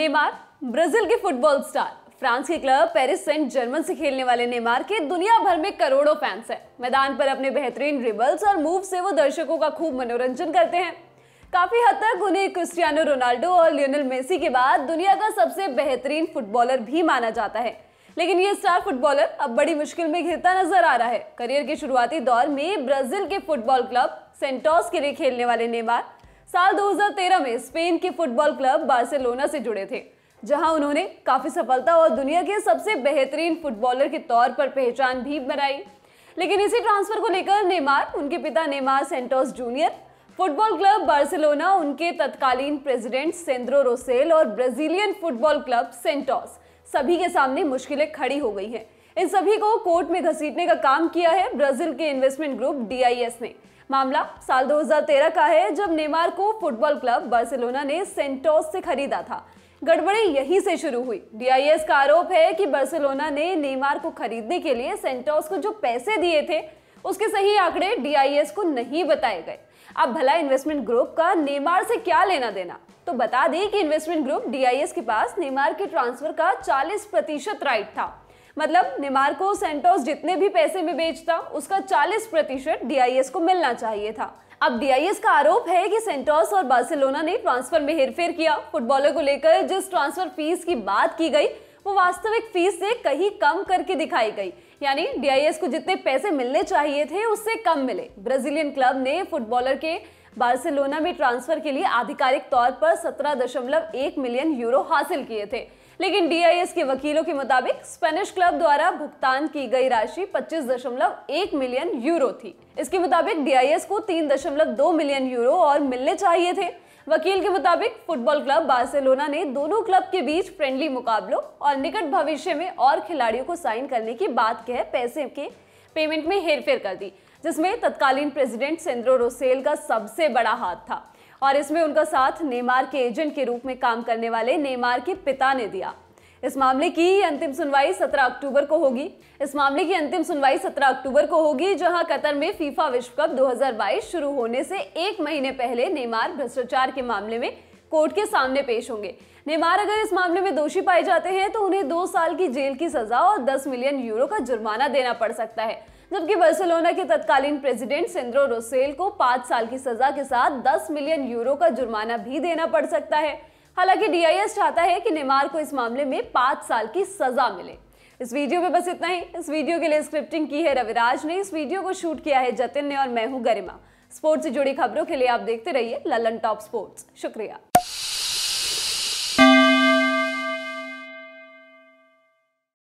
Neymar Brazil के football star France के club Paris Saint Germain से खेलने वाले नेमार के दुनिया भर में करोड़ों फैंस हैं मैदान पर अपने बेहतरीन रिबल्स और मूव से वो दर्शकों का खूब मनोरंजन करते हैं काफी हद तक उन्हें क्रिस्टियानो रोनाल्डो और लियोनल मेसी के बाद दुनिया का सबसे बेहतरीन फुटबॉलर भी माना जाता है लेकिन ये स्टार फुटबॉलर अब बड़ी मुश्किल में घिरता नजर आ रहा है करियर के शुरुआती दौर में ब्राजील के फुटबॉल क्लब सेंटोस के लिए खेलने वाले नेमार साल 2013 में स्पेन के फुटबॉल क्लब बार्सिलोना से जुड़े थे जहां उन्होंने काफी सफलता और दुनिया के सबसे बेहतरीन फुटबॉलर के तौर पर पहचान भी बनाई लेकिन इसी ट्रांसफर को लेकर नेमार उनके पिता Neymar Santos junior football club Barcelona उनके तत्कालीन प्रेसिडेंट सेंद्रो रोसेल और ब्राजीलियन फुटबॉल क्लब सेंटोस सभी के सामने मुश्किलें खड़ी हो गई हैं इन सभी को कोर्ट में घसीटने का काम किया है ब्राजील के इन्वेस्टमेंट ग्रुप डीआईएस ने मामला साल 2013 का है जब नेमार को फुटबॉल क्लब बार्सिलोना ने सेंटोस से खरीदा था गड़बड़ी यहीं से शुरू हुई डीआईएस का आरोप है कि बार्सिलोना ने नेमार को खरीदने के लिए सेंटोस को जो पैसे दिए थे उसके सही आंकड़े डीआईएस को नहीं बताए गए अब भला इन्वेस्टमेंट ग्रुप का नेमार से क्या लेना देना तो बता दें कि इन्वेस्टमेंट ग्रुप डीआईएस के पास नेमार के ट्रांसफर का 40 प्रतिशत राइट था मतलब निमार्को सेंटोस जितने भी पैसे में बेचता उसका 40 प्रतिशत डीआईएस को मिलना चाहिए था अब डीआईएस का आरोप है कि सेंटोस और बार्सिलोना ने ट्रांसफर में हेरफेर किया फुटबॉलर को लेकर जिस ट्रांसफर फीस की बात की गई वो वास्तविक फीस से कहीं कम करके दिखाई गई यानी डीआईएस को जितने पैसे मिलने चाहिए थे उससे कम मिले ब्राजीलियन क्लब ने फुटबॉलर के बार्सिलोना में ट्रांसफर के लिए आधिकारिक तौर पर 17.1 मिलियन यूरो हासिल किए थे लेकिन डीआईएस के वकीलों के मुताबिक स्पेनिश क्लब द्वारा भुगतान की गई राशि 25.1 मिलियन यूरो थी इसके मुताबिक डीआईएस को 3.2 मिलियन यूरो और मिलने चाहिए थे वकील के मुताबिक फुटबॉल क्लब बार्सिलोना ने दोनों क्लब के बीच फ्रेंडली मुकाबलों और निकट भविष्य में और खिलाड़ियों को साइन करने की बात कह पैसे के पेमेंट में हेरफेर कर दी जिसमें तत्कालीन प्रेसिडेंट सेंद्रो रोसेल का सबसे बड़ा हाथ था और इसमें उनका साथ नेमार के एजेंट के रूप में काम करने वाले नेमार के पिता ने दिया इस मामले की अंतिम सुनवाई 17 अक्टूबर को होगी इस मामले की अंतिम सुनवाई 17 अक्टूबर को होगी जहां कतर में फीफा विश्व कप 2022 शुरू होने से एक महीने पहले नेमार भ्रष्टाचार के मामले में कोर्ट के सामने पेश होंगे नेमार अगर इस मामले में दोषी पाए जाते हैं तो उन्हें दो साल की जेल की सजा और दस मिलियन यूरो का जुर्माना देना पड़ सकता है जबकि बार्सिलोना के तत्कालीन प्रेसिडेंट सेंद्रो रोसेल को पांच साल की सजा के साथ दस मिलियन यूरो का जुर्माना भी देना पड़ सकता है हालांकि डीआईएस चाहता है कि नेमार को इस मामले में पांच साल की सजा मिले इस वीडियो में बस इतना ही इस वीडियो के लिए स्क्रिप्टिंग की है रविराज ने इस वीडियो को शूट किया है जतिन ने और मैं हूँ गरिमा स्पोर्ट्स से जुड़ी खबरों के लिए आप देखते रहिए ललन टॉप स्पोर्ट्स शुक्रिया